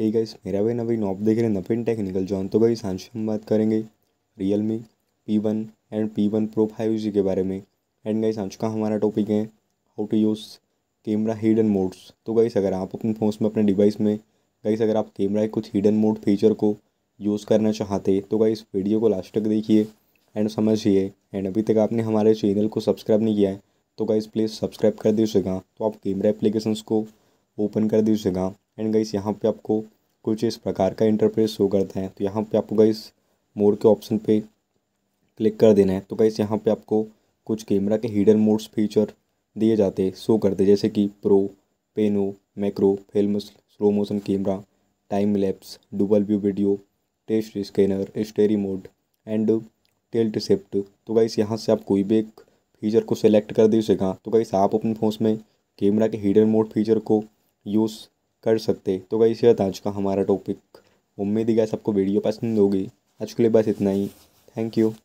hey guys मेरा भाई नवीन आप देख रहे हैं नवीन टेक्निकल जॉन तो गाइस आज हम बात करेंगे Realme P one and P one pro five G के बारे में एंड गाइस आज का हमारा टॉपिक है how to use camera hidden modes तो गाइस अगर आप अपने फ़ोन में अपने डिवाइस में गाइस अगर आप कैमरा के कुछ हिडन मोड फीचर को यूज़ करना चाहते तो गाइस वीडियो को लास्ट तक देखिए एंड समझिए एंड अभी तक आपने हमारे चैनल को सब्सक्राइब नहीं किया है तो गाइस प्लीज़ सब्सक्राइब कर दीजिएगा तो आप कैमरा एप्लीकेशंस को ओपन कर दीजिएगा एंड गाइस यहाँ पे आपको कुछ इस प्रकार का इंटरप्रेस शो करता है तो यहाँ पे आपको गाइस मोड के ऑप्शन पे क्लिक कर देना है तो गाइस यहाँ पे आपको कुछ कैमरा के हिडन मोड्स फीचर दिए जाते शो करते जैसे कि pro pano macro film slow motion camera time lapse dual view video text scanner starry mode and tilt shift तो गाइस यहाँ से आप कोई भी एक फीचर को सिलेक्ट कर दीजिएगा तो गाइस आप अपने फ़ोन में कैमरा के हिडन मोड फीचर को यूज़ कर सकते तो गई से आज का हमारा टॉपिक उम्मीद है सबको वीडियो पसंद होगी आज के लिए बस इतना ही थैंक यू